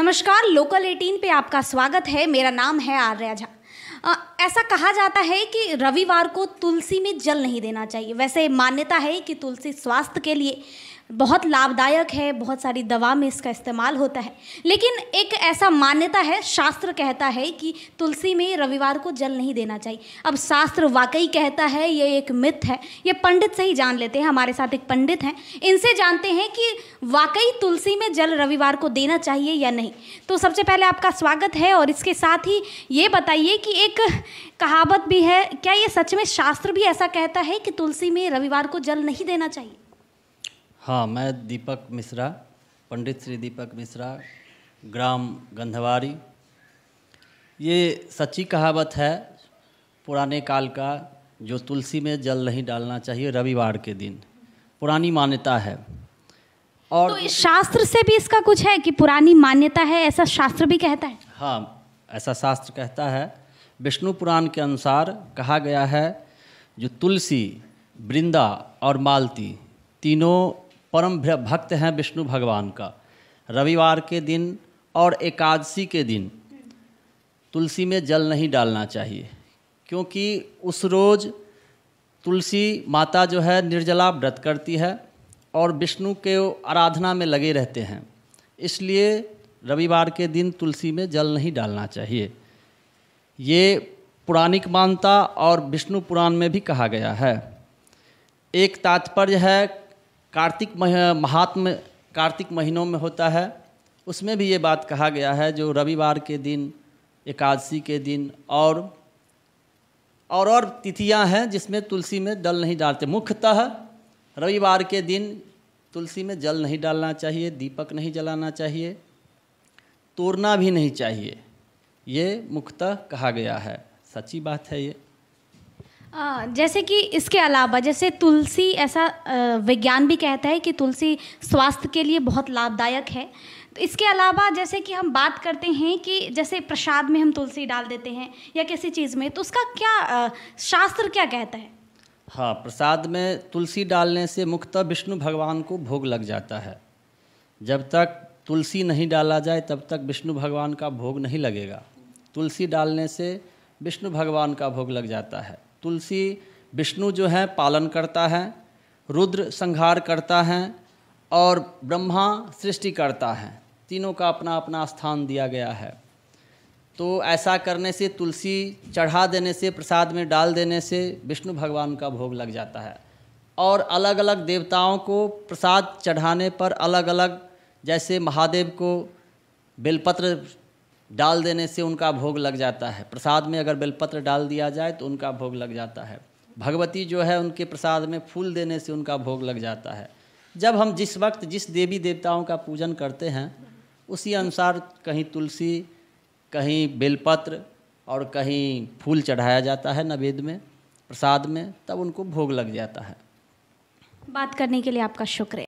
नमस्कार लोकल 18 पे आपका स्वागत है मेरा नाम है आर्या झा ऐसा कहा जाता है कि रविवार को तुलसी में जल नहीं देना चाहिए वैसे मान्यता है कि तुलसी स्वास्थ्य के लिए बहुत लाभदायक है बहुत सारी दवा में इसका इस्तेमाल होता है लेकिन एक ऐसा मान्यता है शास्त्र कहता है कि तुलसी में रविवार को जल नहीं देना चाहिए अब शास्त्र वाकई कहता है ये एक मिथ है ये पंडित से ही जान लेते हैं हमारे साथ एक पंडित हैं इनसे जानते हैं कि वाकई तुलसी में जल रविवार को देना चाहिए या नहीं तो सबसे पहले आपका स्वागत है और इसके साथ ही ये बताइए कि एक कहावत भी है क्या ये सच में शास्त्र भी ऐसा कहता है कि तुलसी में रविवार को जल नहीं देना चाहिए हाँ मैं दीपक मिश्रा पंडित श्री दीपक मिश्रा ग्राम गंधवारी ये सच्ची कहावत है पुराने काल का जो तुलसी में जल नहीं डालना चाहिए रविवार के दिन पुरानी मान्यता है और तो इस शास्त्र से भी इसका कुछ है कि पुरानी मान्यता है ऐसा शास्त्र भी कहता है हाँ ऐसा शास्त्र कहता है विष्णु पुराण के अनुसार कहा गया है जो तुलसी वृंदा और मालती तीनों परम भक्त हैं विष्णु भगवान का रविवार के दिन और एकादशी के दिन तुलसी में जल नहीं डालना चाहिए क्योंकि उस रोज़ तुलसी माता जो है निर्जला व्रत करती है और विष्णु के आराधना में लगे रहते हैं इसलिए रविवार के दिन तुलसी में जल नहीं डालना चाहिए ये पुराणिक मानता और विष्णु पुराण में भी कहा गया है एक तात्पर्य है कार्तिक मह महात्म कार्तिक महीनों में होता है उसमें भी ये बात कहा गया है जो रविवार के दिन एकादशी के दिन और और और तिथियां हैं जिसमें तुलसी में जल नहीं डालते मुख्यतः रविवार के दिन तुलसी में जल नहीं डालना चाहिए दीपक नहीं जलाना चाहिए तोड़ना भी नहीं चाहिए ये मुख्यतः कहा गया है सच्ची बात है ये आ, जैसे कि इसके अलावा जैसे तुलसी ऐसा विज्ञान भी कहता है कि तुलसी स्वास्थ्य के लिए बहुत लाभदायक है तो इसके अलावा जैसे कि हम बात करते हैं कि जैसे प्रसाद में हम तुलसी डाल देते हैं या किसी चीज़ में तो उसका क्या शास्त्र क्या कहता है हाँ प्रसाद में तुलसी डालने से मुख्यतः विष्णु भगवान को भोग लग जाता है जब तक तुलसी नहीं डाला जाए तब तक विष्णु भगवान का भोग नहीं लगेगा तुलसी डालने से विष्णु भगवान का भोग लग जाता है तुलसी विष्णु जो है पालन करता है रुद्र संहार करता है और ब्रह्मा सृष्टि करता है तीनों का अपना अपना स्थान दिया गया है तो ऐसा करने से तुलसी चढ़ा देने से प्रसाद में डाल देने से विष्णु भगवान का भोग लग जाता है और अलग अलग देवताओं को प्रसाद चढ़ाने पर अलग अलग जैसे महादेव को बेलपत्र डाल देने से उनका भोग लग जाता है प्रसाद में अगर बेलपत्र डाल दिया जाए तो उनका भोग लग जाता है भगवती जो है उनके प्रसाद में फूल देने से उनका भोग लग जाता है जब हम जिस वक्त जिस देवी देवताओं का पूजन करते हैं उसी अनुसार कहीं तुलसी कहीं बेलपत्र और कहीं फूल चढ़ाया जाता है नवेद में प्रसाद में तब उनको भोग लग जाता है बात करने के लिए आपका शुक्रिया